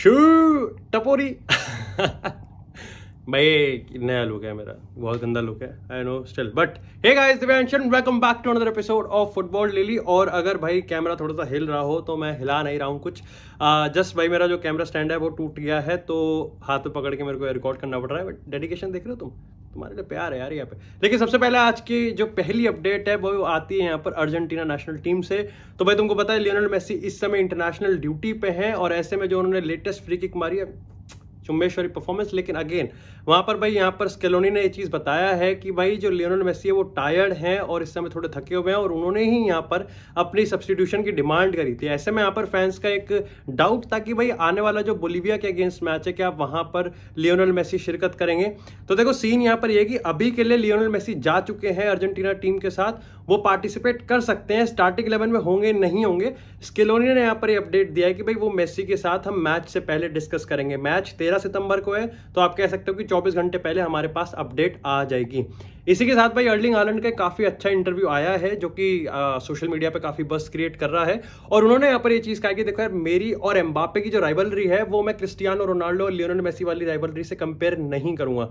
शू टपोरी भाई नया लुक है मेरा बहुत गंदा लुक है I know still but hey guys Divyanshan welcome back to another episode of football लिली और अगर भाई कैमरा थोड़ा सा हिल रहा हो तो मैं हिला नहीं रहा हूँ कुछ जस्ट भाई मेरा जो कैमरा स्टैंड है वो टूट गया है तो हाथ पकड़ के मेरे को रिकॉर्ड करना पड़ रहा है बट डेडिकेशन देख रहे हो तुम तुम्हारे लिए प्यार है यार यहाँ पे लेकिन सबसे पहले आज की जो पहली अपडेट है वो आती है यहाँ पर अर्जेंटीना नेशनल टीम से तो भाई तुमको पता है लियोनल मेसी इस समय इंटरनेशनल ड्यूटी पे हैं और ऐसे में जो उन्होंने लेटेस्ट फ्री किक मारी है चुम्बेश्वरी परफॉर्मेंस लेकिन अगेन वहां पर भाई यहाँ पर स्केलोनी ने ये चीज़ बताया है कि भाई जो लियोनल मेसी है वो टायर्ड हैं और इस समय थोड़े थके हुए हैं और उन्होंने ही यहाँ पर अपनी सब्सटीट्यूशन की डिमांड करी थी ऐसे में यहाँ पर फैंस का एक डाउट था कि भाई आने वाला जो बोलीविया के अगेंस्ट मैच है क्या वहां पर लियोनल मेसी शिरकत करेंगे तो देखो सीन यहाँ पर यह कि अभी के लिए लियोनल मेसी जा चुके हैं अर्जेंटीना टीम के साथ वो पार्टिसिपेट कर सकते हैं स्टार्टिंग इलेवन में होंगे नहीं होंगे स्किलोनी ने यहाँ पर ये अपडेट दिया है कि भाई वो मेसी के साथ हम मैच से पहले डिस्कस करेंगे मैच तेरह सितंबर को है तो आप कह सकते हो कि चौबीस घंटे पहले हमारे पास अपडेट आ जाएगी इसी के साथ भाई अर्लिंग हालैंड का काफ़ी अच्छा इंटरव्यू आया है जो कि सोशल मीडिया पे काफ़ी बस क्रिएट कर रहा है और उन्होंने यहाँ पर ये चीज़ कहा कि देखो यार मेरी और एम्बापे की जो राइवलरी है वो मैं क्रिस्टियानो रोनाल्डो और लियोनल मेसी वाली राइवलरी से कंपेयर नहीं करूंगा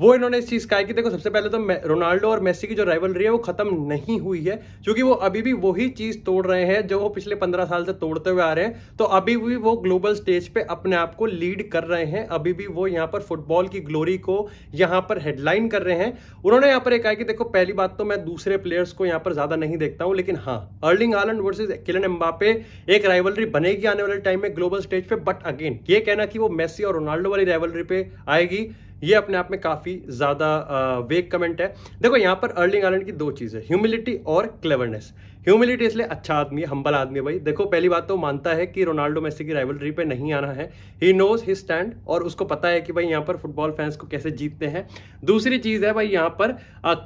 वो इन्होंने इस चीज़ का है कि देखो सबसे पहले तो रोनाल्डो और मेसी की जो राइवलरी है वो खत्म नहीं हुई है क्योंकि वो अभी भी वही चीज़ तोड़ रहे हैं जो वो पिछले पंद्रह साल से तोड़ते हुए आ रहे हैं तो अभी भी वो ग्लोबल स्टेज पे अपने आप को लीड कर रहे हैं अभी भी वो यहाँ पर फुटबॉल की ग्लोरी को यहाँ पर हेडलाइन कर रहे हैं उन्होंने यहाँ पर एक कहा कि देखो पहली बात तो मैं दूसरे प्लेयर्स को यहाँ पर ज़्यादा नहीं देखता हूँ लेकिन हाँ Erling Haaland versus Kylian Mbappe एक राइवलरी बनेगी आने वाले टाइम में ग्लोबल स्टेज पे बट अगेन ये कहना कि वो मेसी और रोनाल्डो वाली राइवलरी पे आएगी ये अपने आप में काफ़ी ज़्यादा वेक कमेंट है देखो यहां पर अर्लिंग आलैंड की दो चीज़ें ह्यूमिलिटी और क्लेवरनेस ह्यूमिलिटी इसलिए अच्छा आदमी है हम्बल आदमी है भाई देखो पहली बात तो मानता है कि रोनाल्डो मेसी की राइवलरी पे नहीं आना है ही नोज हिज स्टैंड और उसको पता है कि भाई यहाँ पर फुटबॉल फैंस को कैसे जीतते हैं दूसरी चीज़ है भाई यहाँ पर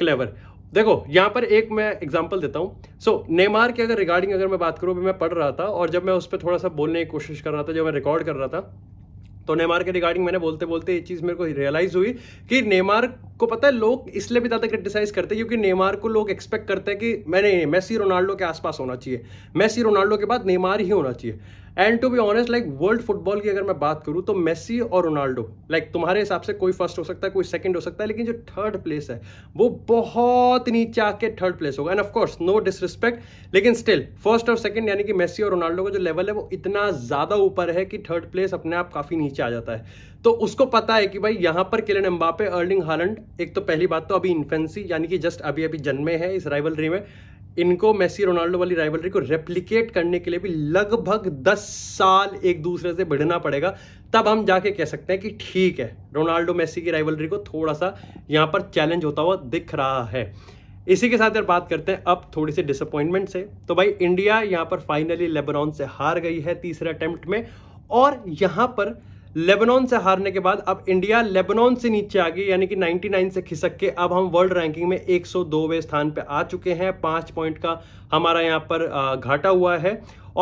क्लेवर देखो यहाँ पर एक मैं एग्जाम्पल देता हूँ सो so, नेमार के अगर रिगार्डिंग अगर मैं बात करूँ मैं पढ़ रहा था और जब मैं उस पर थोड़ा सा बोलने की कोशिश कर रहा था जब मैं रिकॉर्ड कर रहा था तो नेमार के रिगार्डिंग मैंने बोलते बोलते ये चीज़ मेरे को रियलाइज़ हुई कि नेमार को पता है लोग इसलिए भी ज़्यादा क्रिटिसाइज़ करते हैं क्योंकि नेमार को लोग एक्सपेक्ट करते हैं कि मैंने मैसी रोनाल्डो के आसपास होना चाहिए मैसी रोनाल्डो के बाद नेमार ही होना चाहिए and to be honest like world football की अगर मैं बात करूँ तो मेसी और रोनाल्डो लाइक like, तुम्हारे हिसाब से कोई फर्स्ट हो सकता है कोई सेकंड हो सकता है लेकिन जो थर्ड प्लेस है वो बहुत नीचे आके थर्ड प्लेस होगा एंड ऑफकोर्स नो डिसरिस्पेक्ट लेकिन स्टिल फर्स्ट और सेकंड यानी कि मेसी और रोनाल्डो का जो लेवल है वो इतना ज़्यादा ऊपर है कि थर्ड प्लेस अपने आप काफ़ी नीचे आ जाता है तो उसको पता है कि भाई यहाँ पर किलन एम्बापे अर्लिंग हालंड एक तो पहली बात तो अभी इन्फेंसी यानी कि जस्ट अभी अभी जन्मे है इस राइवलरी में इनको मेसी रोनाल्डो वाली राइवलरी को रेप्लीकेट करने के लिए भी लगभग 10 साल एक दूसरे से भिड़ना पड़ेगा तब हम जाके कह सकते हैं कि ठीक है रोनाल्डो मेसी की राइवलरी को थोड़ा सा यहाँ पर चैलेंज होता हुआ दिख रहा है इसी के साथ यार बात करते हैं अब थोड़ी सी डिसअपॉइंटमेंट से तो भाई इंडिया यहाँ पर फाइनली लेबरॉन से हार गई है तीसरे अटेम्प्ट में और यहाँ पर लेबनान से हारने के बाद अब इंडिया लेबनान से नीचे आ गई यानी कि 99 से खिसक के अब हम वर्ल्ड रैंकिंग में 102वें स्थान पे आ चुके हैं पांच पॉइंट का हमारा यहाँ पर घाटा हुआ है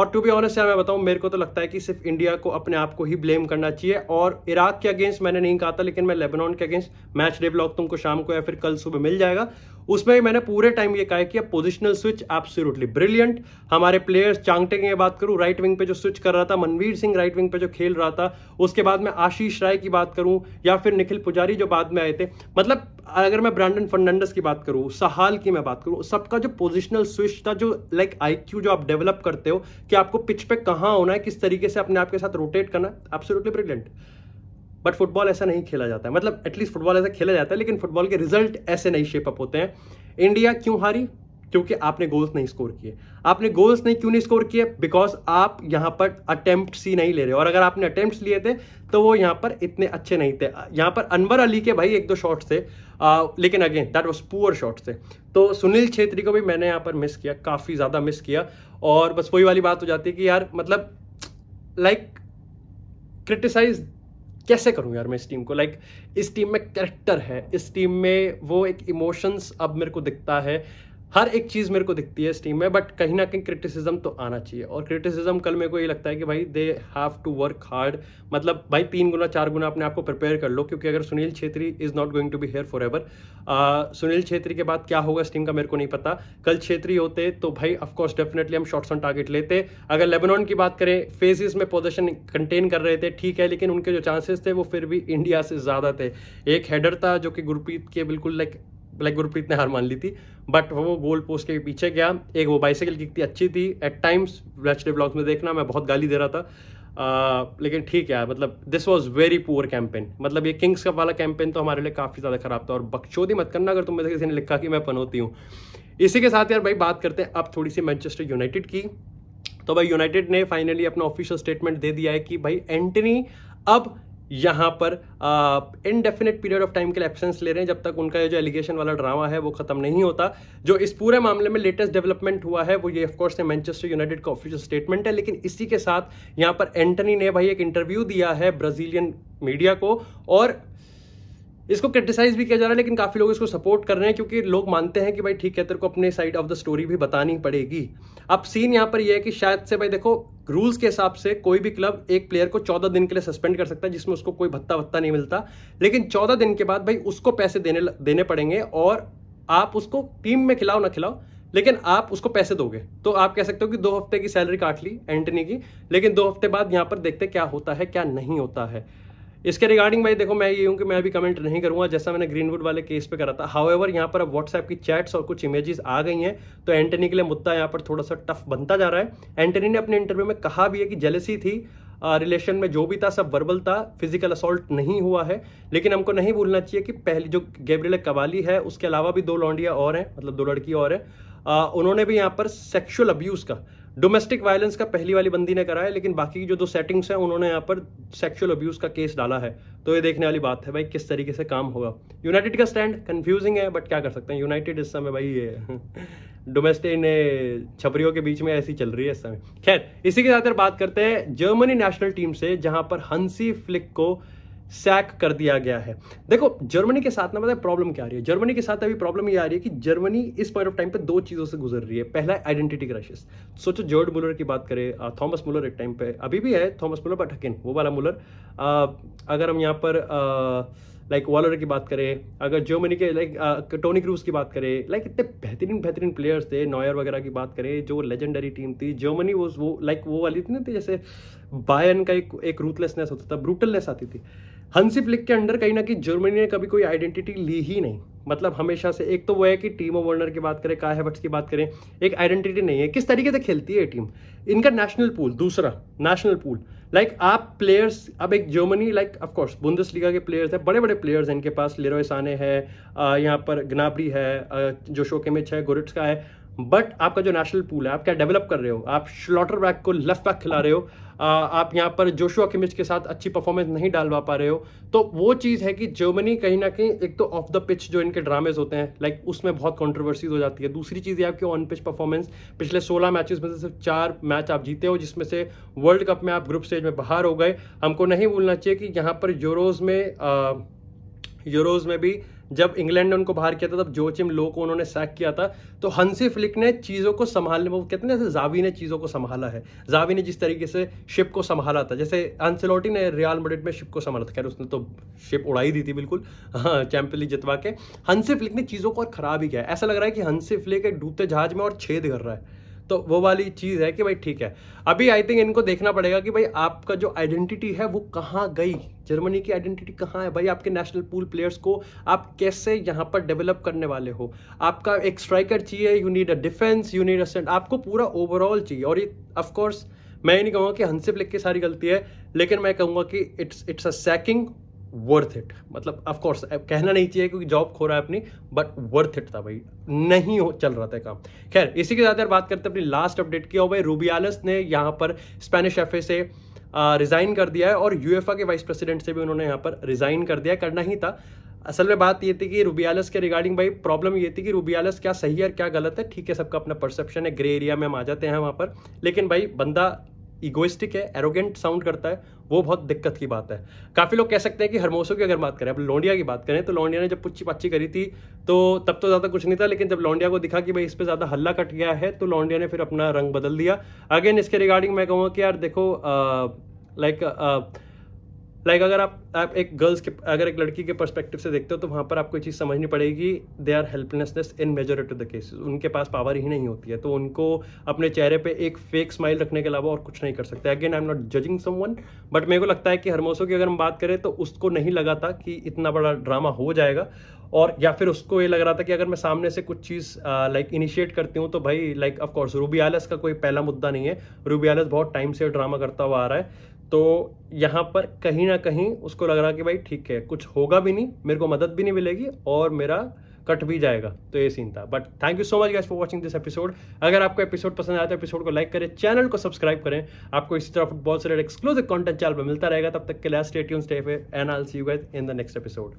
और टू बी ऑनेस्ट यार मैं बताऊं मेरे को तो लगता है कि सिर्फ इंडिया को अपने आप को ही ब्लेम करना चाहिए और इराक के अगेंस्ट मैंने नहीं कहा था लेकिन मैं लेबनान के अगेंस्ट मैच डे ब्लॉग तुमको शाम को या फिर कल सुबह मिल जाएगा उसमें मैंने पूरे टाइम ये कहा कि पोजिशनल स्विच एब्सोल्युटली ब्रिलियंट हमारे प्लेयर्स चांगटे की बात करूं राइट विंग पे जो स्विच कर रहा था मनवीर सिंह राइट विंग पे जो खेल रहा था उसके बाद में आशीष राय की बात करूं या फिर निखिल पुजारी जो बाद में आए थे मतलब अगर मैं ब्रांडन फर्नांडस की बात करूं सहाल की मैं बात करूं सबका जो पोजिशनल स्विच था जो लाइक आई आईक्यू जो आप डेवलप करते हो कि आपको पिच पे कहाँ होना है किस तरीके से अपने आपके साथ रोटेट करना है एब्सोल्युटली ब्रिलियंट बट फुटबॉल ऐसा नहीं खेला जाता है मतलब एटलीस्ट फुटबॉल ऐसा खेला जाता है लेकिन फुटबॉल के रिजल्ट ऐसे नहीं शेप अप होते हैं इंडिया क्यों हारी क्योंकि आपने गोल्स नहीं स्कोर किए आपने गोल्स नहीं क्यों नहीं स्कोर किए बिकॉज आप यहां पर अटेम्प्ट ही नहीं ले रहे और अगर आपने अटेम्प्ट लिए थे तो वो यहां पर इतने अच्छे नहीं थे यहां पर अनवर अली के भाई एक दो शॉट थे आ, लेकिन again that was poor shot थे तो सुनील छेत्री को भी मैंने यहां पर मिस किया काफ़ी ज़्यादा मिस किया और बस वही वाली बात हो जाती है कि यार मतलब लाइक क्रिटिसाइज कैसे करूं यार मैं इस टीम को लाइक like, इस टीम में करेक्टर है इस टीम में वो एक इमोशंस अब मेरे को दिखता है हर एक चीज़ मेरे को दिखती है स्टीम में बट कहीं ना कहीं क्रिटिसिज्म तो आना चाहिए और क्रिटिसिज्म कल मेरे को ये लगता है कि भाई they have to work hard मतलब भाई तीन गुना चार गुना अपने आप को प्रिपेयर कर लो क्योंकि अगर Sunil Chhetri is not going to be here forever Sunil Chhetri के बाद क्या होगा स्टीम का मेरे को नहीं पता कल छेत्री होते तो भाई ऑफकोर्स डेफिनेटली हम शॉर्ट्स ऑन टारगेट लेते अगर लेबनॉन की बात करें फेजिस में पोजिशन कंटेन कर रहे थे ठीक है लेकिन उनके जो चांसेस थे वो फिर भी इंडिया से ज़्यादा थे एक हेडर था जो कि गुरप्रीत के बिल्कुल लाइक लाइक गुरप्रीत ने हार मान ली थी बट वो गोल पोस्ट के पीछे गया एक वो बाइसाइकिल किक अच्छी थी एट टाइम्स वेचडे ब्लॉग्स में देखना मैं बहुत गाली दे रहा था आ, लेकिन ठीक है मतलब this was very poor campaign मतलब ये किंग्स कप वाला कैंपेन तो हमारे लिए काफ़ी ज़्यादा खराब था और बकचोदी मत करना अगर तुम मेरे किसी ने लिखा कि मैं पनौती हूँ इसी के साथ यार भाई बात करते हैं अब थोड़ी सी मैनचेस्टर यूनाइटेड की तो भाई यूनाइटेड ने फाइनली अपना ऑफिशियल स्टेटमेंट दे दिया है कि भाई एंटनी अब यहाँ पर इनडेफिनेट पीरियड ऑफ टाइम के लिए एब्सेंस ले रहे हैं जब तक उनका ये जो एलिगेशन वाला ड्रामा है वो खत्म नहीं होता जो इस पूरे मामले में लेटेस्ट डेवलपमेंट हुआ है वो ये ऑफकोर्स मैनचेस्टर यूनाइटेड का ऑफिशियल स्टेटमेंट है लेकिन इसी के साथ यहाँ पर एंटनी ने भाई एक इंटरव्यू दिया है ब्राजीलियन मीडिया को और इसको क्रिटिसाइज भी किया जा रहा है लेकिन काफ़ी लोग इसको सपोर्ट कर रहे हैं क्योंकि लोग मानते हैं कि भाई ठीक है तेरे को अपने साइड ऑफ द स्टोरी भी बतानी पड़ेगी अब सीन यहाँ पर यह है कि शायद से भाई देखो रूल्स के हिसाब से कोई भी क्लब एक प्लेयर को चौदह दिन के लिए सस्पेंड कर सकता है जिसमें उसको कोई भत्ता वत्ता नहीं मिलता लेकिन चौदह दिन के बाद भाई उसको पैसे देने देने पड़ेंगे और आप उसको टीम में खिलाओ ना खिलाओ लेकिन आप उसको पैसे दोगे तो आप कह सकते हो कि दो हफ्ते की सैलरी काट ली एंटनी की लेकिन दो हफ्ते बाद यहाँ पर देखते क्या होता है क्या नहीं होता है इसके रिगार्डिंग भाई देखो मैं ये हूँ कि मैं अभी कमेंट नहीं करूंगा जैसा मैंने ग्रीनवुड वाले केस पे करा था हाउ एवर यहाँ पर अब व्हाट्सएप की चैट्स और कुछ इमेजेस आ गई हैं तो एंटनी के लिए मुद्दा यहाँ पर थोड़ा सा टफ बनता जा रहा है एंटनी ने अपने इंटरव्यू में कहा भी है कि जेलसी थी रिलेशन में जो भी था सब वर्बल था फिजिकल असोल्ट नहीं हुआ है लेकिन हमको नहीं भूलना चाहिए कि पहली जो गैब्रियल कवाली है उसके अलावा भी दो लौंडिया और हैं मतलब दो लड़की और हैं उन्होंने भी यहाँ पर सेक्शुअल अब्यूज़ का डोमेस्टिक वायलेंस का पहली वाली बंदी ने कराया लेकिन बाकी की जो दो सेटिंग्स हैं उन्होंने यहाँ पर सेक्सुअल अब्यूज का केस डाला है तो ये देखने वाली बात है भाई किस तरीके से काम होगा यूनाइटेड का स्टैंड कंफ्यूजिंग है बट क्या कर सकते हैं यूनाइटेड इस समय भाई ये डोमेस्टिक ने छपरियों के बीच में ऐसी चल रही है इस समय खैर इसी के साथ बात करते हैं जर्मनी नेशनल टीम से जहां पर हंसी फ्लिक को सैक कर दिया गया है देखो जर्मनी के साथ ना बताए प्रॉब्लम क्या आ रही है जर्मनी के साथ अभी प्रॉब्लम ये आ रही है कि जर्मनी इस पॉइंट ऑफ टाइम पे दो चीज़ों से गुजर रही है पहला आइडेंटिटी क्राइसिस सोचो जॉर्ड मुलर की बात करें थॉमस मुलर एक टाइम पे अभी भी है थॉमस मुलर बट हकिन वो वाला मुलर अगर हम यहाँ पर लाइक वॉलर की बात करें अगर जर्मनी के लाइक टोनी क्रूज की बात करें लाइक इतने बेहतरीन बेहतरीन प्लेयर्स थे नॉयर वगैरह की बात करें जो लेजेंडरी टीम थी जर्मनी वो लाइक वो वाली थी ना थी जैसे बायन का एक एक रूथलेसनेस होता था ब्रूटलनेस आती थी हंसी फ्लिक के अंडर कहीं ना कहीं जर्मनी ने कभी कोई आइडेंटिटी ली ही नहीं मतलब हमेशा से एक तो वो है कि टीमो वर्नर की बात करें काय हैवर्ट्स की बात करें एक आइडेंटिटी नहीं है किस तरीके से खेलती है टीम इनका नेशनल पूल दूसरा नेशनल पूल लाइक like, आप प्लेयर्स अब एक Germany like of course Bundesliga के प्लेयर्स हैं बड़े बड़े प्लेयर्स हैं इनके पास लेरोसाने हैं है यहाँ पर गनाबरी है जोशो केमिच है गोरिट्स का है बट आपका जो नेशनल पूल है आप क्या डेवलप कर रहे हो आप स्लॉटर बैक को लेफ्ट बैक खिला रहे हो आप यहाँ पर जोशुआ किमिच के साथ अच्छी परफॉर्मेंस नहीं डालवा पा रहे हो तो वो चीज़ है कि जर्मनी कहीं ना कहीं एक तो ऑफ द पिच जो इनके ड्रामेज होते हैं लाइक उसमें बहुत कॉन्ट्रोवर्सीज हो जाती है दूसरी चीज़ ये आपकी ऑन पिच परफॉर्मेंस पिछले सोलह मैचेस में से सिर्फ चार मैच आप जीते हो जिसमें से वर्ल्ड कप में आप ग्रुप स्टेज में बाहर हो गए हमको नहीं भूलना चाहिए कि यहाँ पर यूरोज में यूरोज में भी जब इंग्लैंड ने उनको बाहर किया था तब जोचिम लो को उन्होंने सैक किया था तो हंसी फ्लिक ने चीज़ों को संभालने वो कहते हैं जावी ने चीज़ों को संभाला है जावी ने जिस तरीके से शिप को संभाला था जैसे अनसिलोटी ने रियाल मडिट में शिप को संभाला था खैर उसने तो शिप उड़ाई दी थी बिल्कुल चैंपियन हाँ, लीग जितवा के हंसी फ्लिक ने चीज़ों को और खराब ही किया ऐसा लग रहा है कि हंसी फ्लिक एक डूबते जहाज में और छेद कर रहा है तो वो वाली चीज़ है कि भाई ठीक है अभी आई थिंक इनको देखना पड़ेगा कि भाई आपका जो आइडेंटिटी है वो कहाँ गई जर्मनी की आइडेंटिटी कहाँ है भाई आपके नेशनल पूल प्लेयर्स को आप कैसे यहाँ पर डेवलप करने वाले हो आपका एक स्ट्राइकर चाहिए you need a defence you need a आपको पूरा ओवरऑल चाहिए और ये ऑफकोर्स मैं ये नहीं कहूँगा कि हंसिप लिख की सारी गलती है लेकिन मैं कहूँगा कि it's it's a sacking worth it मतलब ऑफ कोर्स कहना नहीं चाहिए क्योंकि जॉब खो रहा है अपनी बट वर्थ इट था भाई नहीं हो चल रहा था काम खैर इसी के साथ यार बात करते हैं अपनी लास्ट अपडेट की हो भाई रूबियालस ने यहाँ पर स्पेनिश एफ से रिज़ाइन कर दिया है और यूएफए के वाइस प्रेसिडेंट से भी उन्होंने यहाँ पर रिज़ाइन कर दिया करना ही था असल में बात ये थी कि रूबियालस के रिगार्डिंग भाई प्रॉब्लम ये थी कि रूबियालस क्या सही है और क्या गलत है ठीक है सबका अपना परसेप्शन है ग्रे एरिया में हम आ जाते हैं वहाँ पर लेकिन भाई बंदा इगोइस्टिक है एरोगेंट साउंड करता है वो बहुत दिक्कत की बात है काफ़ी लोग कह सकते हैं कि हरमोसो की अगर बात करें अब लोंडिया की बात करें तो लौंडिया ने जब पुच्ची पाची करी थी तो तब तो ज़्यादा कुछ नहीं था लेकिन जब लौंडिया को दिखा कि भाई इस पर ज़्यादा हल्ला कट गया है तो लौंडिया ने फिर अपना रंग बदल दिया अगेन इसके रिगार्डिंग मैं कहूँगा कि यार देखो लाइक लाइक like अगर आप आप एक गर्ल्स के अगर एक लड़की के परस्पेक्टिव से देखते हो तो वहाँ पर आपको चीज़ समझनी पड़ेगी they are helplessness in majority of the cases उनके पास पावर ही नहीं होती है तो उनको अपने चेहरे पे एक फेक स्माइल रखने के अलावा और कुछ नहीं कर सकते again I am not judging someone but मेरे को लगता है कि हरमोसो की अगर हम बात करें तो उसको नहीं लगा था कि इतना बड़ा ड्रामा हो जाएगा और या फिर उसको ये लग रहा था कि अगर मैं सामने से कुछ चीज़ लाइक इनिशिएट करती हूँ तो भाई लाइक ऑफकोर्स रूबियालस का कोई पहला मुद्दा नहीं है रूबियालस बहुत टाइम से ड्रामा करता हुआ आ रहा है तो यहाँ पर कहीं ना कहीं उसको लग रहा कि भाई ठीक है कुछ होगा भी नहीं मेरे को मदद भी नहीं मिलेगी और मेरा कट भी जाएगा तो ये सीन था but thank you so much guys for watching this episode अगर आपको एपिसोड पसंद आया तो एपिसोड को लाइक करें चैनल को सब्सक्राइब करें आपको इसी तरह फुटबॉल से रिलेटेड एक्सक्लूसिव कंटेंट चैनल पर मिलता रहेगा तब तक के last stay and I see you guys in the next episode